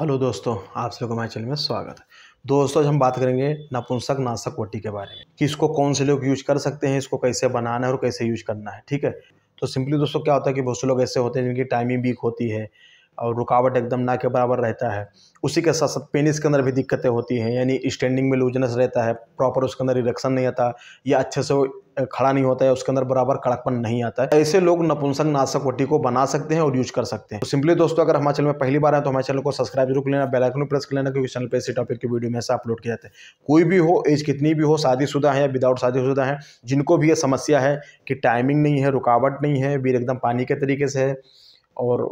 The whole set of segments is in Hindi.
हेलो दोस्तों आप सभी को हमारे चैनल में स्वागत है दोस्तों आज हम बात करेंगे नपुंसक नाशक वटी के बारे में कि इसको कौन से लोग यूज कर सकते हैं इसको कैसे बनाना है और कैसे यूज करना है ठीक है तो सिंपली दोस्तों क्या होता है कि बहुत से लोग ऐसे होते हैं जिनकी टाइमिंग वीक होती है और रुकावट एकदम ना के बराबर रहता है उसी के साथ साथ पेनिस के अंदर भी दिक्कतें होती हैं यानी स्टैंडिंग में लूजनेस रहता है प्रॉपर उसके अंदर इरेक्शन नहीं आता या अच्छे से खड़ा नहीं होता है उसके अंदर बराबर कड़कपन नहीं आता है ऐसे लोग नपुंसक नाशक वटी को बना सकते हैं और यूज कर सकते हैं तो सिंपली दोस्तों अगर हमारे चैनल में पहली बार है तो हमारे चैनल को सब्सक्राइब जरूर कर लेना बेलाइकन प्रेस कर लेना क्योंकि चैनल पर इसी टॉपिक की वीडियो में ऐसा अपलोड किया जाता है कोई भी हो एज कितनी भी हो शादीशुदा है या विदाउट शादीशुदा है जिनको भी ये समस्या है कि टाइमिंग नहीं है रुकावट नहीं है वीर एकदम पानी के तरीके से है और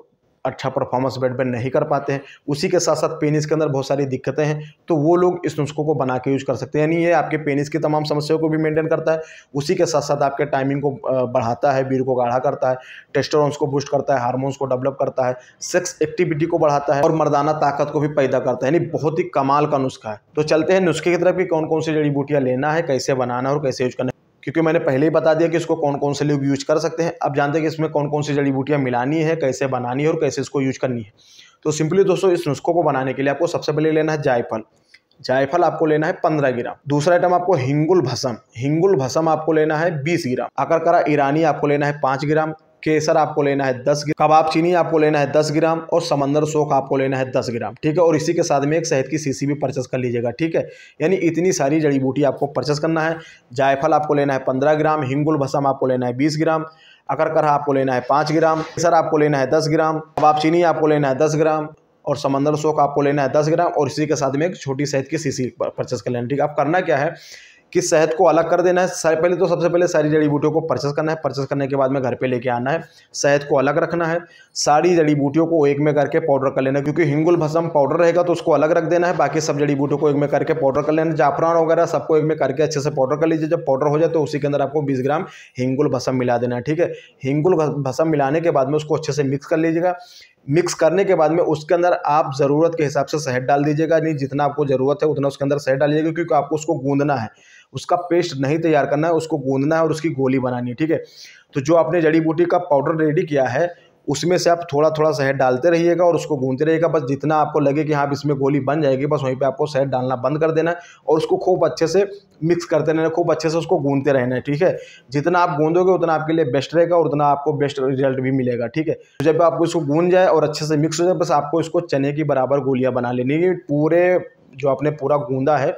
अच्छा परफॉर्मेंस बेड पर नहीं कर पाते हैं उसी के साथ साथ पेनिस के अंदर बहुत सारी दिक्कतें हैं तो वो लोग इस नुस्खों को बना के यूज़ कर सकते हैं यानी ये आपके पेनिस की तमाम समस्याओं को भी मेंटेन करता है उसी के साथ साथ आपके टाइमिंग को बढ़ाता है बीर को गाढ़ा करता है टेस्टोरॉन्स को बूस्ट करता है हार्मोन्स को डेवलप करता है सेक्स एक्टिविटी को बढ़ाता है और मर्दाना ताकत को भी पैदा करता है यानी बहुत ही कमाल का नुस्खा है तो चलते हैं नुस्खे की तरफ भी कौन कौन सी जड़ी बूटियाँ लेना है कैसे बनाना और कैसे यूज करना क्योंकि मैंने पहले ही बता दिया कि इसको कौन कौन से लोग यूज कर सकते हैं अब जानते हैं कि इसमें कौन कौन सी जड़ी बूटियाँ मिलानी है कैसे बनानी है और कैसे इसको यूज करनी है तो सिंपली दोस्तों इस नुस्खों को बनाने के लिए आपको सबसे पहले लेना है जायफल जायफल आपको लेना है पंद्रह ग्राम दूसरा आइटम आपको हिंगुल भसम हिंगुल भसम आपको लेना है बीस ग्राम अकरकरा ईरानी आपको लेना है पाँच ग्राम केसर आपको लेना है दस कबाब चीनी आपको लेना है दस ग्राम और समंदर सोख आपको लेना है दस ग्राम ठीक है और इसी के साथ में एक शहद की सीसी भी परचेस कर लीजिएगा ठीक है यानी इतनी सारी जड़ी बूटी आपको परचेस करना है जायफल आपको लेना है पंद्रह ग्राम हिंगुल भसम आपको लेना है बीस ग्राम अकरकरा आपको लेना है पाँच ग्राम केसर आपको लेना है दस ग्राम कबाब चीनी आपको लेना है दस ग्राम और समंदर सोख आपको लेना है दस ग्राम और इसी के साथ में एक छोटी शहद की सीसी परचेस कर लेना ठीक है आप करना क्या है कि शहद को अलग कर देना है सारे पहले तो सबसे पहले सारी जड़ी बूटियों को परचेस करना है परचेस करने के बाद में घर पे लेके आना है शहद को अलग रखना है सारी जड़ी बूटियों को एक में करके पाउडर कर लेना क्योंकि हिंगुल भसम पाउडर रहेगा तो उसको अलग रख देना है बाकी सब जड़ी बूटियों को एक में करके पाउडर कर लेना जाफरान वगैरह सबको एक में करके अच्छे से पाउडर कर लीजिए जब पाउडर हो जाए तो उसी के अंदर आपको बीस ग्राम हिंगुल भसम मिला देना है ठीक है हिंगुल भसम मिलाने के बाद में उसको अच्छे से मिक्स कर लीजिएगा मिक्स करने के बाद में उसके अंदर आप ज़रूरत के हिसाब से शहद डाल दीजिएगा नहीं जितना आपको ज़रूरत है उतना उसके अंदर शहद डालिएगा क्योंकि आपको उसको गूंदना है उसका पेस्ट नहीं तैयार करना है उसको गूंदना है और उसकी गोली बनानी है ठीक है तो जो आपने जड़ी बूटी का पाउडर रेडी किया है उसमें से आप थोड़ा थोड़ा शहद डालते रहिएगा और उसको गूंदते रहिएगा बस जितना आपको लगे कि हाँ इसमें गोली बन जाएगी बस वहीं पर आपको शहद डालना बंद कर देना है और उसको खूब अच्छे से मिक्स करते रहना खूब अच्छे से उसको गूंदते रहना है ठीक है जितना आप गूंदोगे उतना आपके लिए बेस्ट रहेगा और उतना आपको बेस्ट रिजल्ट भी मिलेगा ठीक है तो जब आपको इसको गूंद जाए और अच्छे से मिक्स हो जाए बस आपको इसको चने की बराबर गोलियाँ बना लेनी पूरे जो आपने पूरा गूंदा है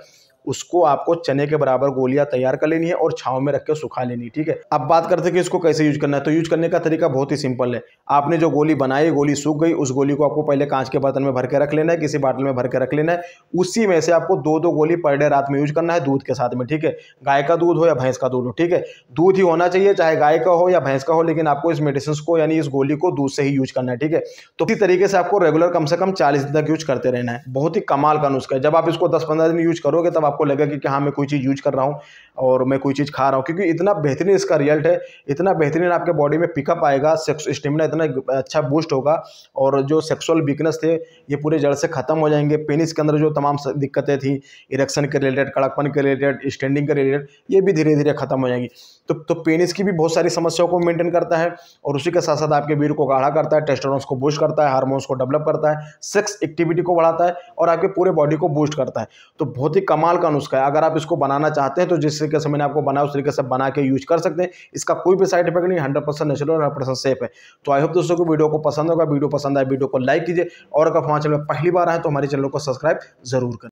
उसको आपको चने के बराबर गोलियां तैयार कर लेनी है और छाव में रख के सुखा लेनी है ठीक है अब बात करते हैं कि इसको कैसे यूज करना है तो यूज करने का तरीका बहुत ही सिंपल है आपने जो गोली बनाई गोली सूख गई उस गोली को आपको पहले कांच के बर्तन में भर के रख लेना है किसी बाटल में भर के रख लेना है उसी में से आपको दो दो गोली पर डे रात में यूज करना है दूध के साथ में ठीक है गाय का दूध हो या भैंस का दूध हो ठीक है दूध ही होना चाहिए चाहे गाय का हो या भैंस का हो लेकिन आपको इस मेडिसिन को यानी इस गोली को दूध से ही यूज करना है ठीक है तो इसी तरीके से आपको रेगुलर कम से कम चालीस दिन तक यूज करते रहना है बहुत ही कमाल का नुस्खा है जब आप इसको दस पंद्रह दिन यूज करोगे तब आपको लगेगा कि हाँ मैं कोई चीज़ यूज कर रहा हूँ और मैं कोई चीज़ खा रहा हूँ क्योंकि इतना बेहतरीन इसका रिजल्ट है इतना बेहतरीन आपके बॉडी में पिकअप आएगा सेक्स स्टेमिना इतना अच्छा बूस्ट होगा और जो सेक्सुअल वीकनेस थे ये पूरे जड़ से ख़त्म हो जाएंगे पेनिस के अंदर जो तमाम दिक्कतें थी इरेक्शन के रिलेटेड कड़कपन के रिलेटेड स्टैंडिंग के रिलेटेड ये भी धीरे धीरे ख़त्म हो जाएंगी तो तो पेनिस की भी बहुत सारी समस्याओं को मेंटेन करता है और उसी के साथ साथ आपके वीर को गाढ़ा करता है टेस्टोरॉन्स को बूस्ट करता है हार्मोन्स को डेवलप करता है सेक्स एक्टिविटी को बढ़ाता है और आपके पूरे बॉडी को बूस्ट करता है तो बहुत ही कमाल का नुस्खा है अगर आप इसको बनाना चाहते हैं तो जिस तरीके से मैंने आपको बनाया उस तरीके से बना के यूज कर सकते हैं इसका कोई भी साइड इफेक्ट नहीं hundred percent natural hundred percent safe है तो आई होप दोस्तों को वीडियो को पसंद होगा वीडियो पसंद आए वीडियो को लाइक कीजिए और अगर हमारे चैनल पर पहली बार आए तो हमारे चैनल को सब्सक्राइब जरूर करें